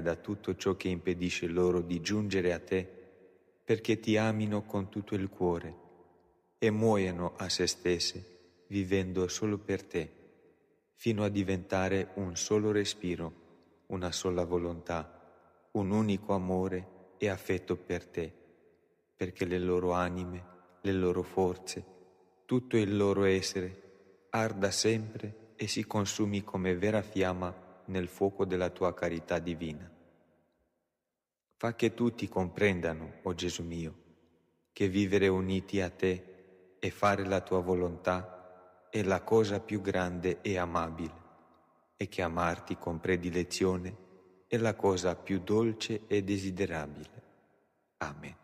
da tutto ciò che impedisce loro di giungere a te, perché ti amino con tutto il cuore e muoiono a se stesse, vivendo solo per te, fino a diventare un solo respiro, una sola volontà, un unico amore e affetto per te, perché le loro anime, le loro forze, tutto il loro essere arda sempre e si consumi come vera fiamma nel fuoco della tua carità divina. Fa che tutti comprendano, o oh Gesù mio, che vivere uniti a te e fare la tua volontà è la cosa più grande e amabile, e che amarti con predilezione è la cosa più dolce e desiderabile. Amen.